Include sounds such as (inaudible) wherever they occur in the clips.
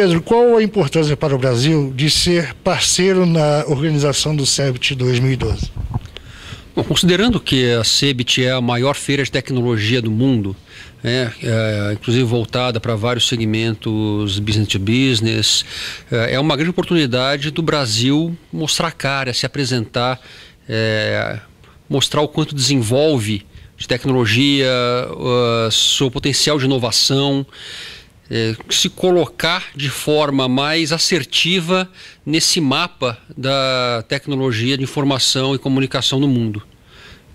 Pedro, qual a importância para o Brasil de ser parceiro na organização do CEBIT 2012? Bom, considerando que a CEBIT é a maior feira de tecnologia do mundo, é, é, inclusive voltada para vários segmentos business to business. É, é uma grande oportunidade do Brasil mostrar a cara, se apresentar, é, mostrar o quanto desenvolve de tecnologia, uh, seu potencial de inovação é, se colocar de forma mais assertiva nesse mapa da tecnologia de informação e comunicação no mundo.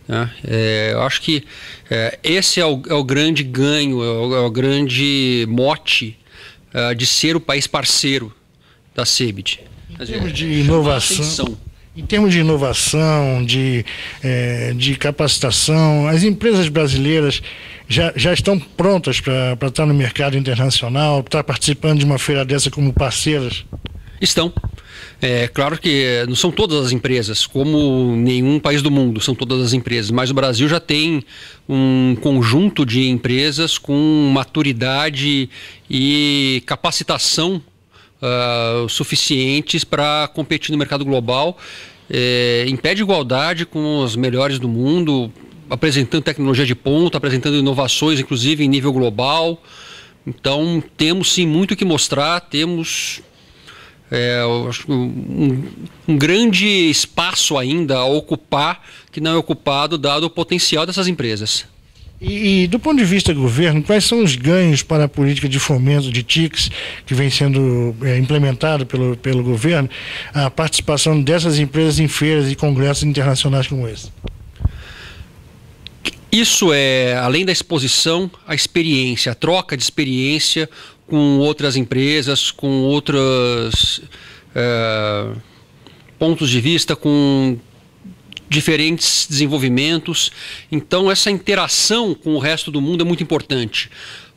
Né? É, eu acho que é, esse é o, é o, grande ganho, é o, é o grande mote é, de ser o país parceiro da CEBIT. Em termos é, de inovação. Em termos de inovação, de, de capacitação, as empresas brasileiras já, já estão prontas para estar no mercado internacional, estar participando de uma feira dessa como parceiras? Estão. É claro que eh, não são todas as empresas, como nenhum país do mundo são todas as empresas, mas o Brasil já tem um conjunto de empresas com maturidade e capacitação uh, suficientes para competir no mercado global. É, em pé de igualdade com os melhores do mundo, apresentando tecnologia de ponta, apresentando inovações, inclusive em nível global. Então, temos sim muito o que mostrar, temos é, um, um, grande espaço ainda a ocupar, que não é ocupado, dado o potencial dessas empresas. E, e, do ponto de vista do governo, quais são os ganhos para a política de fomento de TICs que vem sendo é, pelo, pelo governo, a participação dessas empresas em feiras e congressos internacionais como esse? Isso é, além da exposição, a experiência, a troca de experiência com outras empresas, com outros é, eh, pontos de vista, com diferentes desenvolvimentos. Então, essa interação com o resto do mundo é muito importante,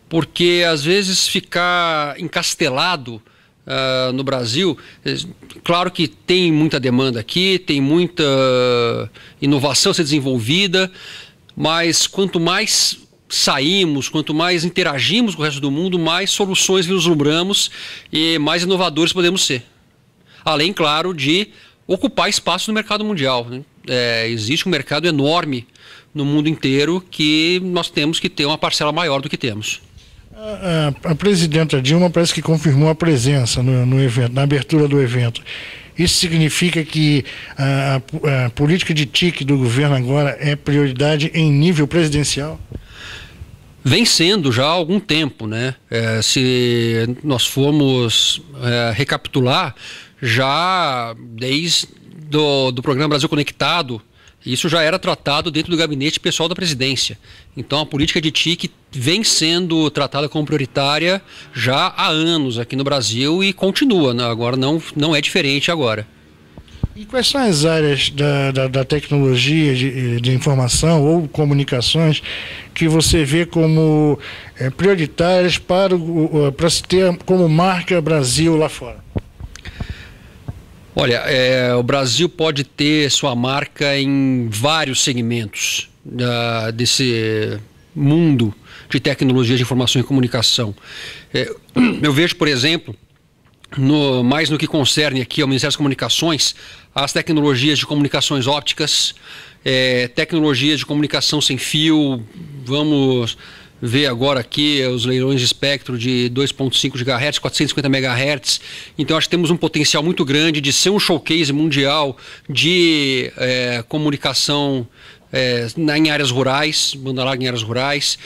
porque às vezes ficar encastelado. Uh, no Brasil, eh, claro que tem muita demanda aqui, tem muita inovação a ser desenvolvida, mas quanto mais saímos, quanto mais interagimos com o resto do mundo, mais soluções vislumbramos e mais inovadores podemos ser. Além, claro, de ocupar espaço no mercado mundial. Né? É, existe um mercado enorme no mundo inteiro que nós temos que ter uma parcela maior do que temos. A, a, a presidenta Dilma parece que confirmou a presença no, no evento, na abertura do evento. Isso significa que ah, a, a, a ah, política de TIC do governo agora é prioridade em nível presidencial? vem sendo já há algum tempo, né? É, se nós formos é, recapitular, já desde do, do programa Brasil Conectado, isso já era tratado dentro do gabinete pessoal da presidência. Então a política de TIC vem sendo tratada como prioritária já há anos aqui no Brasil e continua. Né? Agora não, não é diferente agora. E quais são as áreas da, da, da tecnologia de, de, informação ou comunicações que você vê como é, prioritárias para, para se ter como marca Brasil lá fora? Olha, é, o Brasil pode ter sua marca em vários segmentos uh, desse mundo de tecnologia de informação e comunicação. É, (clears throat) eu vejo, por exemplo, no, mais no que concerne aqui ao Ministério das Comunicações, as tecnologias de comunicações ópticas, é, tecnologias de comunicação sem fio, vamos ver agora aqui os leilões de espectro de 2.5 GHz, 450 MHz. Então acho que temos um potencial muito grande de ser um showcase mundial de é, comunicação é, na, em áreas rurais, banda larga em áreas rurais.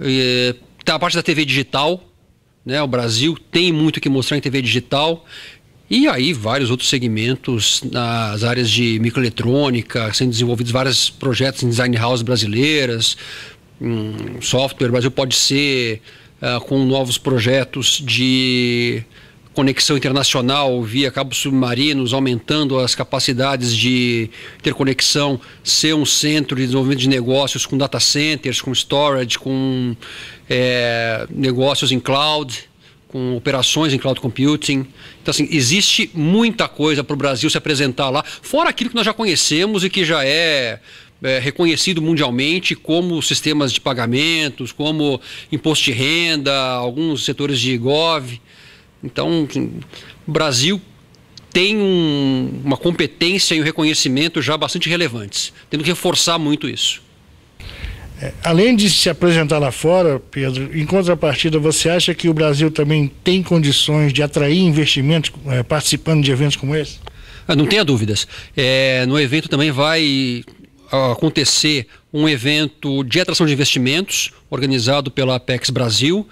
É, a parte da TV digital, né? O Brasil tem muito que mostrar em TV digital. E aí vários outros segmentos nas áreas de microeletrônica, sendo desenvolvidos vários projetos em design house brasileiras, um software, Brasil pode ser uh, com novos projetos de conexão internacional via cabos submarinos, aumentando as capacidades de interconexão, ser um centro de desenvolvimento de negócios com data centers, com storage, com é, negócios em cloud, com operações em cloud computing. Então, assim, existe muita coisa para o Brasil se apresentar lá, fora aquilo que nós já conhecemos e que já é é, reconhecido mundialmente como sistemas de pagamentos, como imposto de renda, alguns setores de IGOV. Então, o Brasil tem um, uma competência e um reconhecimento já bastante relevantes, tendo que reforçar muito isso. É, além de se apresentar lá fora, Pedro, em contrapartida, você acha que o Brasil também tem condições de atrair investimentos é, participando de eventos como esse? Ah, não tenha dúvidas. É, no evento também vai acontecer um evento de atração de investimentos organizado pela Apex Brasil.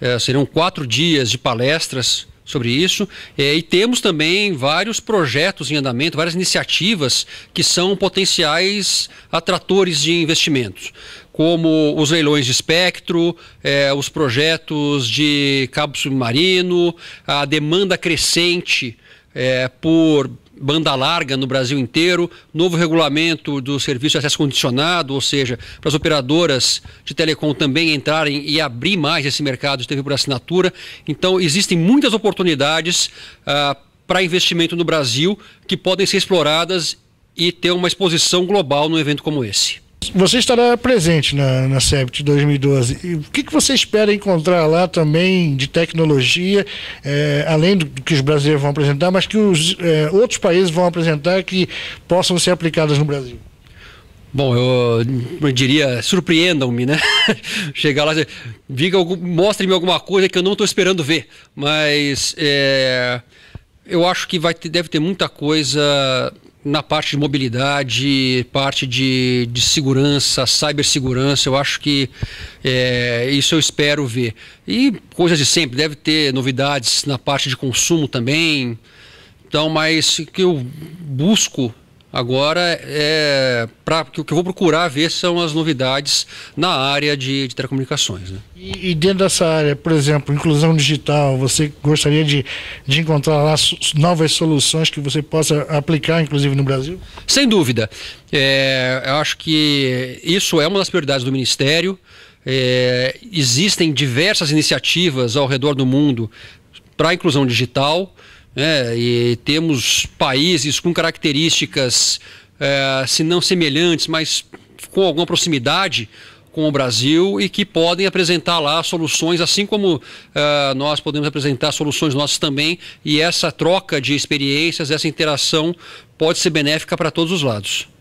É, serão quatro dias de palestras sobre isso. É, e temos também vários projetos em andamento, várias iniciativas que são potenciais atratores de investimentos, como os leilões de espectro, é, os projetos de cabo submarino, a demanda crescente é, por banda larga no Brasil inteiro, novo regulamento do serviço de acesso condicionado, ou seja, para as operadoras de telecom também entrarem e abrir mais esse mercado de TV por assinatura. Então, existem muitas oportunidades ah, para investimento no Brasil que podem ser exploradas e ter uma exposição global num evento como esse. Você estará presente na, na 2012. E o que, que você espera encontrar lá também de tecnologia, é, além do que os brasileiros vão apresentar, mas que os é, outros países vão apresentar que possam ser aplicadas no Brasil? Bom, eu, eu diria, surpreendam-me, né? (laughs) Chegar lá, diga, mostrem-me alguma coisa que eu não estou esperando ver. Mas é, eu acho que vai ter, deve ter muita coisa na parte de mobilidade, parte de, de segurança, cibersegurança, eu acho que é, isso eu espero ver. E coisas de sempre, deve ter novidades na parte de consumo também. Então, mas o que eu busco Agora, é, para que, o que eu vou procurar ver são as novidades na área de, de telecomunicações. Né? E, e, dentro dessa área, por exemplo, inclusão digital, você gostaria de, de encontrar lá novas soluções que você possa aplicar, inclusive no Brasil? Sem dúvida. É, eu acho que isso é uma das prioridades do Ministério. É, existem diversas iniciativas ao redor do mundo para a inclusão digital né? e temos países com características, é, se não semelhantes, mas com alguma proximidade com o Brasil e que podem apresentar lá soluções, assim como é, nós podemos apresentar soluções nossas também. E essa troca de experiências, essa interação pode ser benéfica para todos os lados.